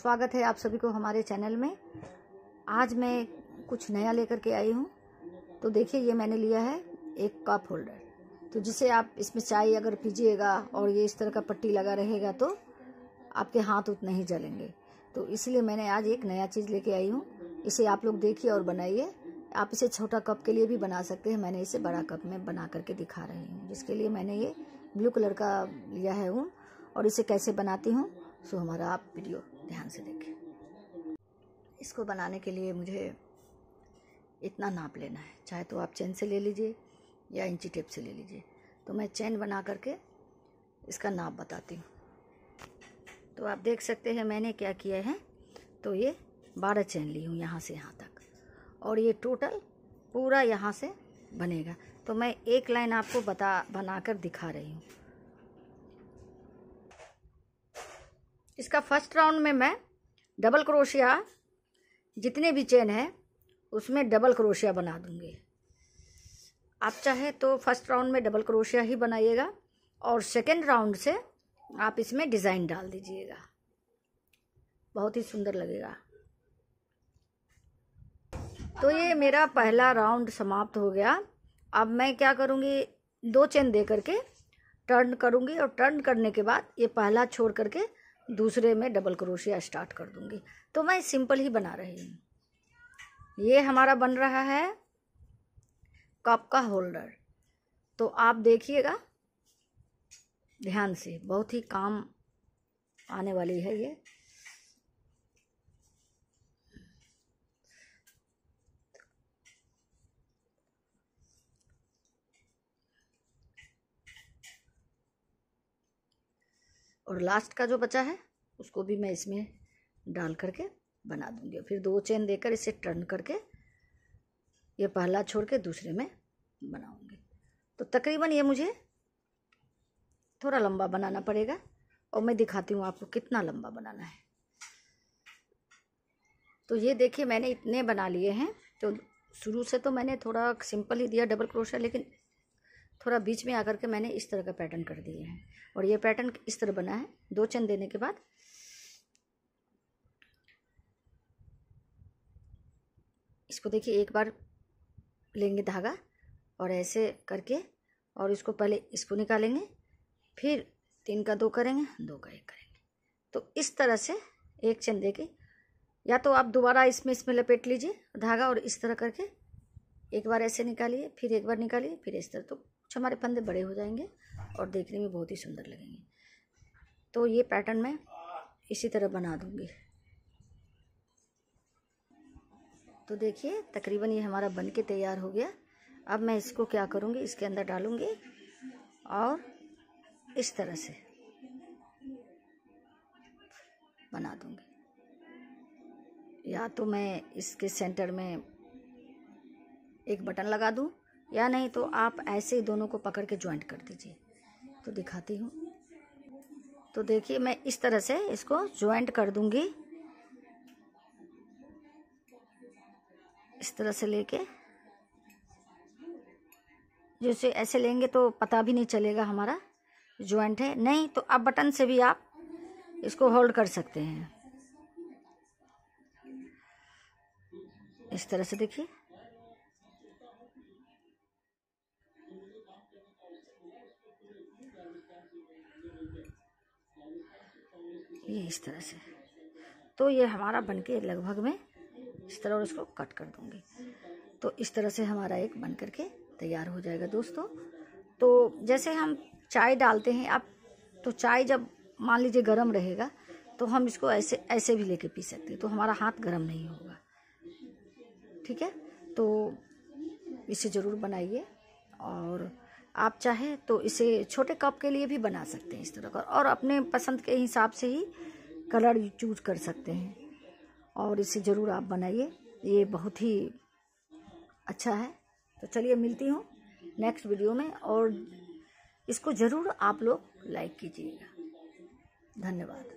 स्वागत है आप सभी को हमारे चैनल में आज मैं कुछ नया लेकर के आई हूँ तो देखिए ये मैंने लिया है एक कप होल्डर तो जिसे आप इसमें चाय अगर पीजिएगा और ये इस तरह का पट्टी लगा रहेगा तो आपके हाथ उतने ही जलेंगे तो इसलिए मैंने आज एक नया चीज़ लेके आई हूँ इसे आप लोग देखिए और बनाइए आप इसे छोटा कप के लिए भी बना सकते हैं मैंने इसे बड़ा कप में बना करके दिखा रही हूँ जिसके लिए मैंने ये ब्लू कलर का लिया है हूँ और इसे कैसे बनाती हूँ सो हमारा आप वीडियो ध्यान से देखें इसको बनाने के लिए मुझे इतना नाप लेना है चाहे तो आप चैन से ले लीजिए या इंची टेप से ले लीजिए तो मैं चैन बना करके इसका नाप बताती हूँ तो आप देख सकते हैं मैंने क्या किया है तो ये बारह चैन ली हूँ यहाँ से यहाँ तक और ये टोटल पूरा यहाँ से बनेगा तो मैं एक लाइन आपको बता बना कर दिखा रही हूँ इसका फर्स्ट राउंड में मैं डबल क्रोशिया जितने भी चेन है उसमें डबल क्रोशिया बना दूंगी आप चाहे तो फर्स्ट राउंड में डबल क्रोशिया ही बनाइएगा और सेकेंड राउंड से आप इसमें डिज़ाइन डाल दीजिएगा बहुत ही सुंदर लगेगा तो ये मेरा पहला राउंड समाप्त हो गया अब मैं क्या करूँगी दो चेन दे करके टर्न करूँगी और टर्न करने के बाद ये पहला छोड़ करके दूसरे में डबल क्रोशिया स्टार्ट कर दूंगी तो मैं सिंपल ही बना रही हूँ ये हमारा बन रहा है कप का होल्डर तो आप देखिएगा ध्यान से बहुत ही काम आने वाली है ये और लास्ट का जो बचा है उसको भी मैं इसमें डाल करके बना दूंगी फिर दो चेन देकर इसे टर्न करके ये पहला छोड़ के दूसरे में बनाऊंगी तो तकरीबन ये मुझे थोड़ा लंबा बनाना पड़ेगा और मैं दिखाती हूँ आपको कितना लंबा बनाना है तो ये देखिए मैंने इतने बना लिए हैं तो शुरू से तो मैंने थोड़ा सिंपल ही दिया डबल क्रोशा लेकिन थोड़ा बीच में आकर के मैंने इस तरह का पैटर्न कर दिया है और ये पैटर्न इस तरह बना है दो चंद देने के बाद इसको देखिए एक बार लेंगे धागा और ऐसे करके और इसको पहले इसको निकालेंगे फिर तीन का दो करेंगे दो का एक करेंगे तो इस तरह से एक चंदे के या तो आप दोबारा इसमें इसमें लपेट लीजिए धागा और इस तरह करके एक बार ऐसे निकालिए फिर एक बार निकालिए फिर इस तरह तो कुछ हमारे फंदे बड़े हो जाएंगे और देखने में बहुत ही सुंदर लगेंगे तो ये पैटर्न मैं इसी तरह बना दूँगी तो देखिए तकरीबन ये हमारा बन के तैयार हो गया अब मैं इसको क्या करूँगी इसके अंदर डालूँगी और इस तरह से बना दूँगी या तो मैं इसके सेंटर में एक बटन लगा दूँ या नहीं तो आप ऐसे ही दोनों को पकड़ के ज्वाइंट कर दीजिए तो दिखाती हूँ तो देखिए मैं इस तरह से इसको ज्वाइंट कर दूँगी इस तरह से लेके जैसे ऐसे लेंगे तो पता भी नहीं चलेगा हमारा ज्वाइंट है नहीं तो आप बटन से भी आप इसको होल्ड कर सकते हैं इस तरह से देखिए ये इस तरह से तो ये हमारा बन के लगभग मैं इस तरह और इसको कट कर दूंगी तो इस तरह से हमारा एक बन करके तैयार हो जाएगा दोस्तों तो जैसे हम चाय डालते हैं आप तो चाय जब मान लीजिए गर्म रहेगा तो हम इसको ऐसे ऐसे भी लेके पी सकते हैं तो हमारा हाथ गर्म नहीं होगा ठीक है तो इसे ज़रूर बनाइए और आप चाहें तो इसे छोटे कप के लिए भी बना सकते हैं इस तरह का और अपने पसंद के हिसाब से ही कलर चूज कर सकते हैं और इसे ज़रूर आप बनाइए ये बहुत ही अच्छा है तो चलिए मिलती हूँ नेक्स्ट वीडियो में और इसको ज़रूर आप लोग लाइक कीजिएगा धन्यवाद